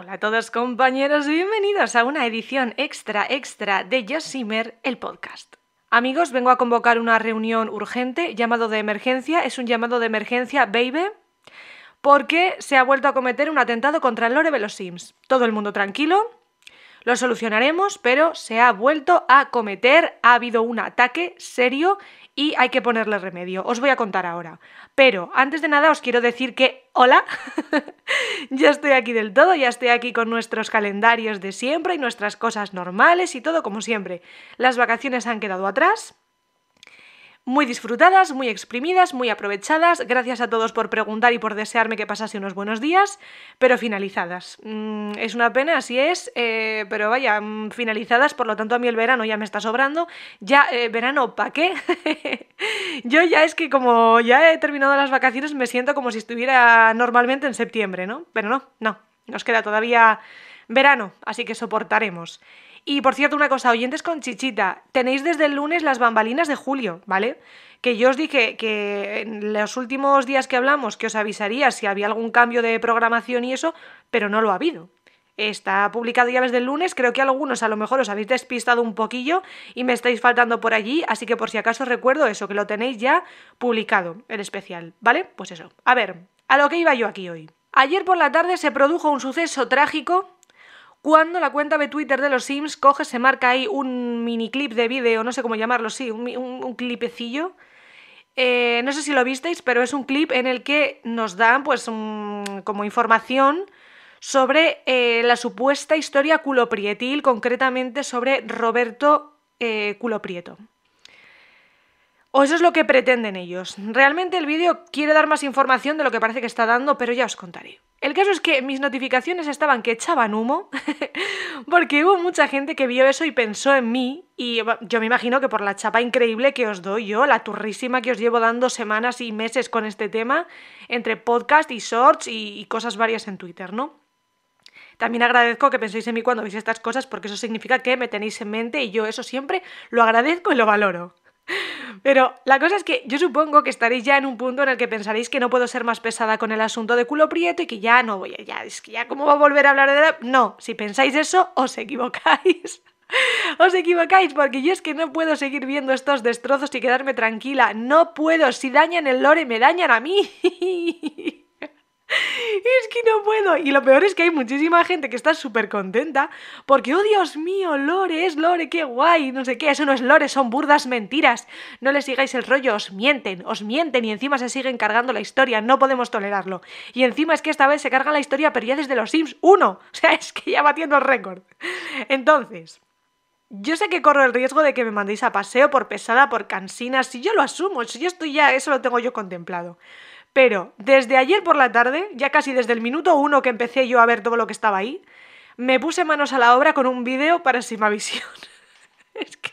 Hola a todos compañeros y bienvenidos a una edición extra extra de Simmer, el podcast. Amigos, vengo a convocar una reunión urgente, llamado de emergencia, es un llamado de emergencia, baby, porque se ha vuelto a cometer un atentado contra el lore de los Sims. Todo el mundo tranquilo, lo solucionaremos, pero se ha vuelto a cometer, ha habido un ataque serio y hay que ponerle remedio. Os voy a contar ahora. Pero antes de nada os quiero decir que hola, ya estoy aquí del todo, ya estoy aquí con nuestros calendarios de siempre y nuestras cosas normales y todo como siempre. Las vacaciones han quedado atrás muy disfrutadas, muy exprimidas, muy aprovechadas. Gracias a todos por preguntar y por desearme que pasase unos buenos días, pero finalizadas. Mm, es una pena, así es, eh, pero vaya, mm, finalizadas, por lo tanto a mí el verano ya me está sobrando. Ya, eh, verano, ¿pa' qué? Yo ya es que como ya he terminado las vacaciones me siento como si estuviera normalmente en septiembre, ¿no? Pero no, no, nos queda todavía verano, así que soportaremos. Y por cierto, una cosa, oyentes con chichita, tenéis desde el lunes las bambalinas de julio, ¿vale? Que yo os dije que en los últimos días que hablamos que os avisaría si había algún cambio de programación y eso, pero no lo ha habido. Está publicado ya desde el lunes, creo que algunos a lo mejor os habéis despistado un poquillo y me estáis faltando por allí, así que por si acaso recuerdo eso, que lo tenéis ya publicado, el especial, ¿vale? Pues eso. A ver, a lo que iba yo aquí hoy. Ayer por la tarde se produjo un suceso trágico cuando la cuenta de Twitter de los Sims coge, se marca ahí un mini clip de vídeo, no sé cómo llamarlo, sí, un, clipecillo. Eh, no sé si lo visteis, pero es un clip en el que nos dan pues como información sobre eh, la supuesta historia culoprietil, concretamente sobre Roberto eh, Culoprieto. O eso es lo que pretenden ellos. Realmente el vídeo quiere dar más información de lo que parece que está dando, pero ya os contaré. El caso es que mis notificaciones estaban que echaban humo, porque hubo mucha gente que vio eso y pensó en mí, y yo me imagino que por la chapa increíble que os doy yo, la turrísima que os llevo dando semanas y meses con este tema, entre podcast y shorts y, cosas varias en Twitter, ¿no? También agradezco que penséis en mí cuando veis estas cosas, porque eso significa que me tenéis en mente y yo eso siempre lo agradezco y lo valoro. Pero la cosa es que yo supongo que estaréis ya en un punto en el que pensaréis que no puedo ser más pesada con el asunto de culo prieto y que ya no voy a, ya, es que ya cómo va a volver a hablar de No, si pensáis eso, os equivocáis. Os equivocáis porque yo es que no puedo seguir viendo estos destrozos y quedarme tranquila. No puedo, si dañan el lore, me dañan a mí. es que no puedo. Y lo peor es que hay muchísima gente que está súper contenta porque, oh Dios mío, Lore es Lore, qué guay, no sé qué, eso no es Lore, son burdas mentiras. No le sigáis el rollo, os mienten, os mienten y encima se siguen cargando la historia, no podemos tolerarlo. Y encima es que esta vez se carga la historia, pero ya desde los Sims 1, o sea, es que ya batiendo el récord. Entonces... Yo sé que corro el riesgo de que me mandéis a paseo por pesada, por cansina, si yo lo asumo, si yo estoy ya, eso lo tengo yo contemplado. Pero desde ayer por la tarde, ya casi desde el minuto uno que empecé yo a ver todo lo que estaba ahí, me puse manos a la obra con un vídeo para Simavisión. es que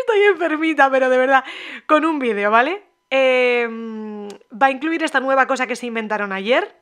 estoy enfermita, pero de verdad, con un vídeo, ¿vale? Em, va a incluir esta nueva cosa que se inventaron ayer,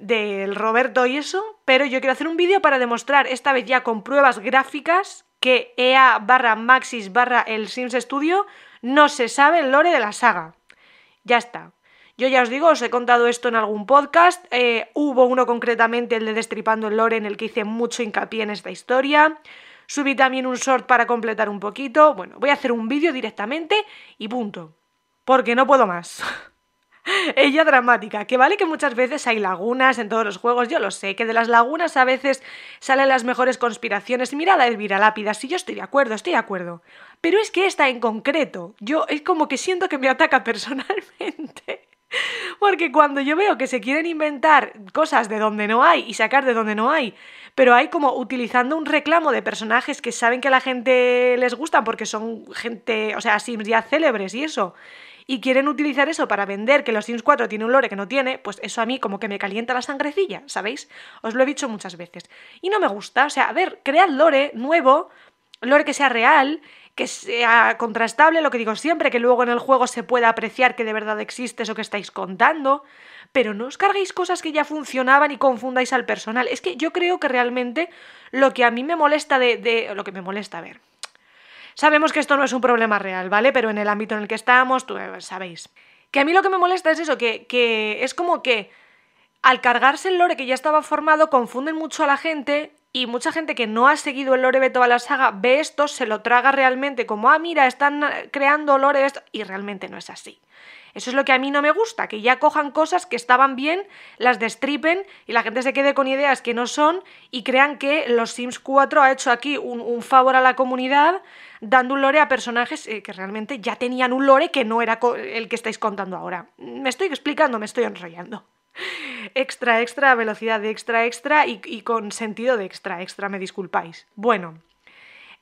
del Roberto y eso, pero yo quiero hacer un vídeo para demostrar, esta vez ya con pruebas gráficas, que EA barra Maxis barra el Sims Studio no se sabe el lore de la saga. Ya está. Yo ya os digo, os he contado esto en algún podcast. Eh, hubo uno concretamente, el de Destripando el Lore, en el que hice mucho hincapié en esta historia. Subí también un short para completar un poquito. Bueno, voy a hacer un vídeo directamente y punto. Porque no puedo más. Ella dramática, que vale que muchas veces hay lagunas en todos los juegos, yo lo sé, que de las lagunas a veces salen las mejores conspiraciones. Mira la Elvira Lápida, sí, yo estoy de acuerdo, estoy de acuerdo. Pero es que esta en concreto, yo es como que siento que me ataca personalmente. Porque cuando yo veo que se quieren inventar cosas de donde no hay y sacar de donde no hay, pero hay como utilizando un reclamo de personajes que saben que a la gente les gusta porque son gente, o sea, sims ya célebres y eso, y quieren utilizar eso para vender que los Sims 4 tiene un lore que no tiene, pues eso a mí como que me calienta la sangrecilla, ¿sabéis? Os lo he dicho muchas veces. Y no me gusta, o sea, a ver, cread lore nuevo, lore que sea real, que sea contrastable, lo que digo siempre, que luego en el juego se pueda apreciar que de verdad existe eso que estáis contando, pero no os carguéis cosas que ya funcionaban y confundáis al personal. Es que yo creo que realmente lo que a mí me molesta de... de lo que me molesta, a ver, Sabemos que esto no es un problema real, ¿vale? Pero en el ámbito en el que estamos, tú, eh, sabéis. Que a mí lo que me molesta es eso, que, es como que al cargarse el lore que ya estaba formado, confunden mucho a la gente y mucha gente que no ha seguido el lore de toda la saga ve esto, se lo traga realmente como, ah, mira, están eh, creando lore y realmente no es así. Eso es lo que a mí no me gusta, que ya cojan cosas que estaban bien, las destripen y la gente se quede con ideas que no son y crean que los Sims 4 ha hecho aquí un favor a la comunidad dando un lore a personajes eh, que realmente ya tenían un lore que no era el que estáis contando ahora. Me estoy explicando, me estoy enrollando. Extra, extra, velocidad de extra, extra y, y con sentido de extra, extra, me disculpáis. Bueno,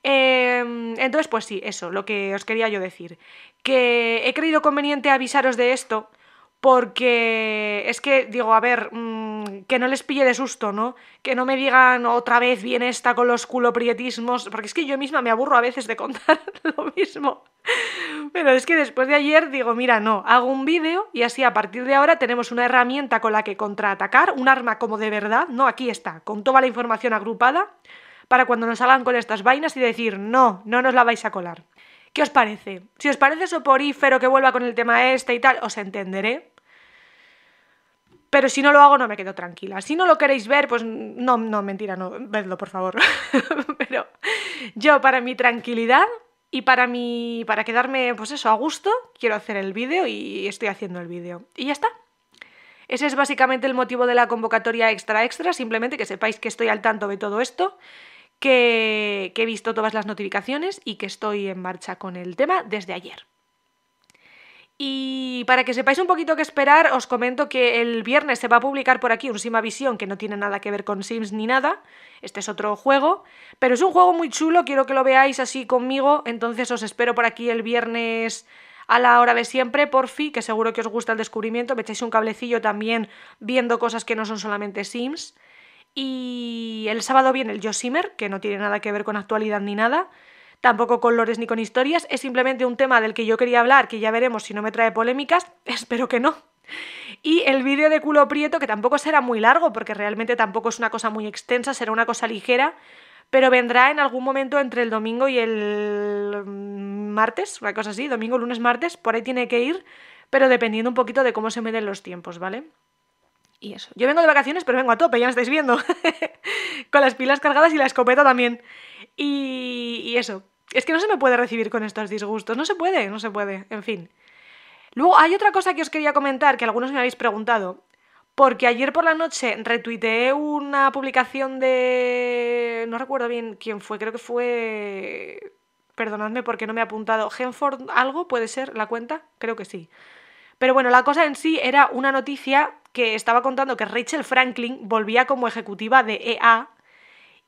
em, entonces, pues sí, eso, lo que os quería yo decir. Que he creído conveniente avisaros de esto porque es que digo, a ver, mm, que no les pille de susto, ¿no? Que no me digan otra vez viene esta con los culoprietismos, porque es que yo misma me aburro a veces de contar lo mismo. Pero es que después de ayer digo, mira, no, hago un vídeo y así a partir de ahora tenemos una herramienta con la que contraatacar, un arma como de verdad, ¿no? Aquí está, con toda la información agrupada, para cuando nos hagan con estas vainas y decir, no, no nos la vais a colar. ¿Qué os parece? Si os parece soporífero que vuelva con el tema este y tal, os entenderé. Pero si no lo hago, no me quedo tranquila. Si no lo queréis ver, pues no, no, mentira, no, vedlo, por favor. Pero yo, para mi tranquilidad y para mi. para quedarme, pues eso, a gusto, quiero hacer el vídeo y estoy haciendo el vídeo. Y ya está. Ese es básicamente el motivo de la convocatoria extra extra, simplemente que sepáis que estoy al tanto de todo esto que, he visto todas las notificaciones y que estoy en marcha con el tema desde ayer. Y para que sepáis un poquito qué esperar, os comento que el viernes se va a publicar por aquí un Simavision que no tiene nada que ver con Sims ni nada. Este es otro juego, pero es un juego muy chulo, quiero que lo veáis así conmigo, entonces os espero por aquí el viernes a la hora de siempre, por fin, que seguro que os gusta el descubrimiento, me echáis un cablecillo también viendo cosas que no son solamente Sims. Y el sábado viene el Josimer, que no tiene nada que ver con actualidad ni nada, tampoco con lores ni con historias, es simplemente un tema del que yo quería hablar, que ya veremos si no me trae polémicas, espero que no. Y el vídeo de culo prieto, que tampoco será muy largo, porque realmente tampoco es una cosa muy extensa, será una cosa ligera, pero vendrá en algún momento entre el domingo y el martes, una cosa así, domingo, lunes, martes, por ahí tiene que ir, pero dependiendo un poquito de cómo se meten los tiempos, ¿vale? Y eso. Yo vengo de vacaciones, pero vengo a tope, ya me estáis viendo. con las pilas cargadas y la escopeta también. Y, eso. Es que no se me puede recibir con estos disgustos. No se puede, no se puede. En fin. Luego hay otra cosa que os quería comentar, que algunos me habéis preguntado. Porque ayer por la noche retuiteé una publicación de... No recuerdo bien quién fue, creo que fue... Perdonadme porque no me he apuntado. Genford algo, puede ser la cuenta, creo que sí. Pero bueno, la cosa en sí era una noticia que estaba contando que Rachel Franklin volvía como ejecutiva de EA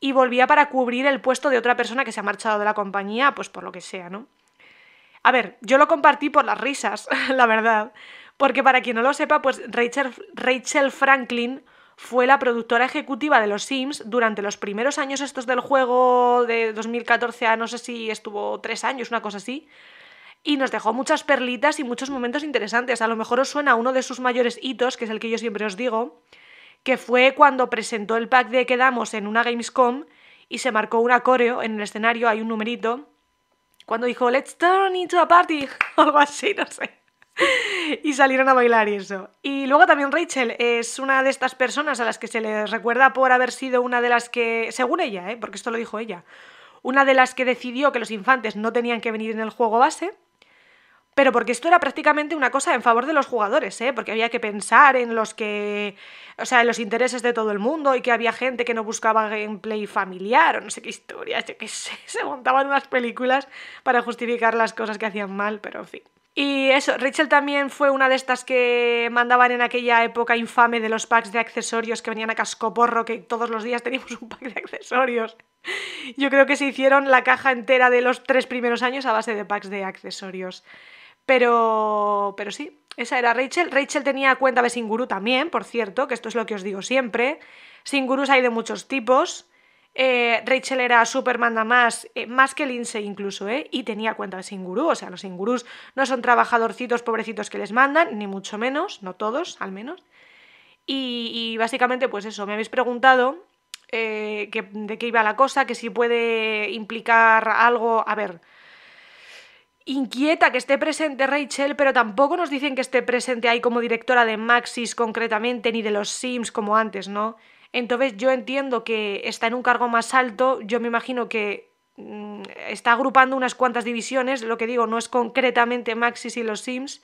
y volvía para cubrir el puesto de otra persona que se ha marchado de la compañía, pues por lo que sea, ¿no? A ver, yo lo compartí por las risas, la verdad, porque para quien no lo sepa, pues Rachel, Rachel Franklin fue la productora ejecutiva de los Sims durante los primeros años estos del juego de 2014 a no sé si estuvo tres años, una cosa así y nos dejó muchas perlitas y muchos momentos interesantes. A lo mejor os suena uno de sus mayores hitos, que es el que yo siempre os digo, que fue cuando presentó el pack de Quedamos en una Gamescom y se marcó un coreo en el escenario, hay un numerito, cuando dijo Let's turn into a party, o algo así, no sé. y salieron a bailar y eso. Y luego también Rachel es una de estas personas a las que se les recuerda por haber sido una de las que, según ella, ¿eh? porque esto lo dijo ella, una de las que decidió que los infantes no tenían que venir en el juego base pero porque esto era prácticamente una cosa en favor de los jugadores, ¿eh? porque había que pensar en los que, o sea, en los intereses de todo el mundo y que había gente que no buscaba gameplay familiar o no sé qué historias, yo qué sé, se montaban unas películas para justificar las cosas que hacían mal, pero en fin. Y eso, Rachel también fue una de estas que mandaban en aquella época infame de los packs de accesorios que venían a cascoporro, que todos los días teníamos un pack de accesorios. Yo creo que se hicieron la caja entera de los tres primeros años a base de packs de accesorios. Pero, pero sí, esa era Rachel. Rachel tenía cuenta de Singurú también, por cierto, que esto es lo que os digo siempre. Singurús hay de muchos tipos. Eh, Rachel era súper manda más, eh, más que Lindsay incluso, ¿eh? Y tenía cuenta de Singurú. o sea, los Singurús no son trabajadorcitos pobrecitos que les mandan, ni mucho menos, no todos, al menos. Y, básicamente, pues eso, me habéis preguntado eh, de qué iba la cosa, que si puede implicar algo, a ver, inquieta que esté presente Rachel, pero tampoco nos dicen que esté presente ahí como directora de Maxis concretamente, ni de los Sims como antes, ¿no? Entonces yo entiendo que está en un cargo más alto, yo me imagino que mm, está agrupando unas cuantas divisiones, lo que digo no es concretamente Maxis y los Sims,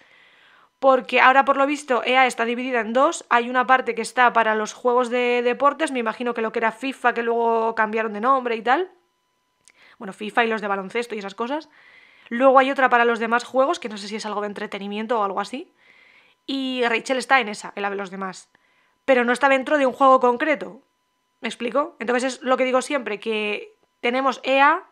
porque ahora por lo visto EA está dividida en dos, hay una parte que está para los juegos de deportes, me imagino que lo que era FIFA, que luego cambiaron de nombre y tal, bueno, FIFA y los de baloncesto y esas cosas, Luego hay otra para los demás juegos, que no sé si es algo de entretenimiento o algo así. Y Rachel está en esa, en la de los demás. Pero no está dentro de un juego concreto. ¿Me explico? Entonces es lo que digo siempre, que tenemos EA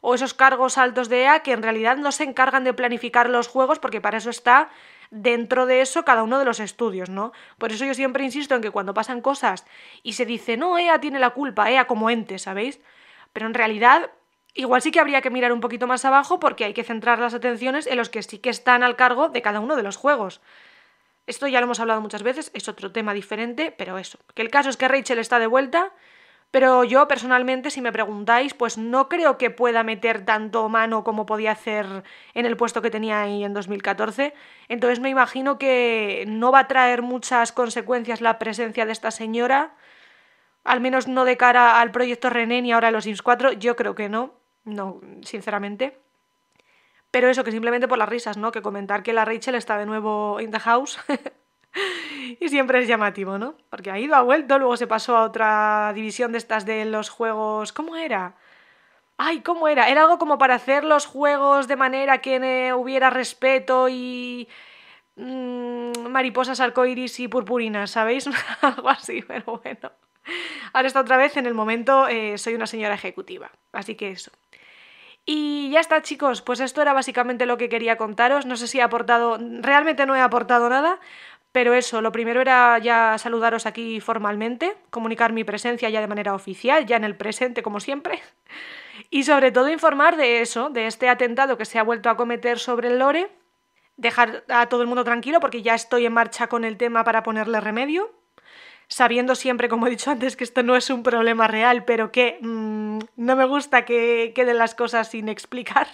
o esos cargos altos de EA que en realidad no se encargan de planificar los juegos porque para eso está dentro de eso cada uno de los estudios, ¿no? Por eso yo siempre insisto en que cuando pasan cosas y se dice, no, EA tiene la culpa, EA como ente, ¿sabéis? Pero en realidad Igual sí que habría que mirar un poquito más abajo porque hay que centrar las atenciones en los que sí que están al cargo de cada uno de los juegos. Esto ya lo hemos hablado muchas veces, es otro tema diferente, pero eso. Que el caso es que Rachel está de vuelta, pero yo personalmente, si me preguntáis, pues no creo que pueda meter tanto mano como podía hacer en el puesto que tenía ahí en 2014. Entonces me imagino que no va a traer muchas consecuencias la presencia de esta señora, al menos no de cara al proyecto René ni ahora a los Sims 4, yo creo que no. No, sinceramente. Pero eso, que simplemente por las risas, ¿no? Que comentar que la Rachel está de nuevo in the house. y siempre es llamativo, ¿no? Porque ha ido, ha vuelto, luego se pasó a otra división de estas de los juegos. ¿Cómo era? Ay, ¿cómo era? Era algo como para hacer los juegos de manera que hubiera respeto y mm, mariposas arcoiris y purpurinas, ¿sabéis? algo así, pero bueno. Ahora está otra vez en el momento eh, soy una señora ejecutiva. Así que eso. Y ya está, chicos, pues esto era básicamente lo que quería contaros. No sé si he aportado, realmente no he aportado nada, pero eso, lo primero era ya saludaros aquí formalmente, comunicar mi presencia ya de manera oficial, ya en el presente como siempre. Y sobre todo informar de eso, de este atentado que se ha vuelto a cometer sobre el Lore. Dejar a todo el mundo tranquilo porque ya estoy en marcha con el tema para ponerle remedio sabiendo siempre, como he dicho antes, que esto no es un problema real, pero que mm, no me gusta que queden las cosas sin explicar.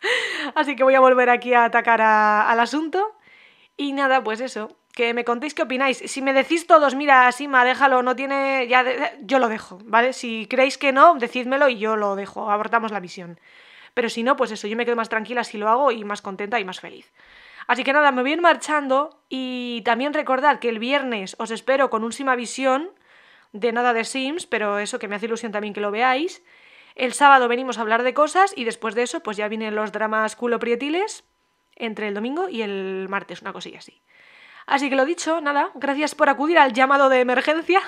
Así que voy a volver aquí a atacar al asunto. Y nada, pues eso, que me contéis qué opináis. Si me decís todos, mira, Sima, déjalo, no tiene. ya Yo lo dejo, ¿vale? Si creéis que no, decídmelo y yo lo dejo, abortamos la visión, Pero si no, pues eso, yo me quedo más tranquila si lo hago y más contenta y más feliz. Así que nada, me voy a ir marchando y también recordad que el viernes os espero con última visión de nada de Sims, pero eso que me hace ilusión también que lo veáis. El sábado venimos a hablar de cosas y después de eso pues ya vienen los dramas culo prietiles entre el domingo y el martes, una cosilla así. Así que lo dicho, nada, gracias por acudir al llamado de emergencia.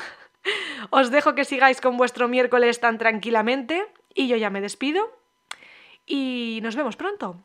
Os dejo que sigáis con vuestro miércoles tan tranquilamente y yo ya me despido y nos vemos pronto.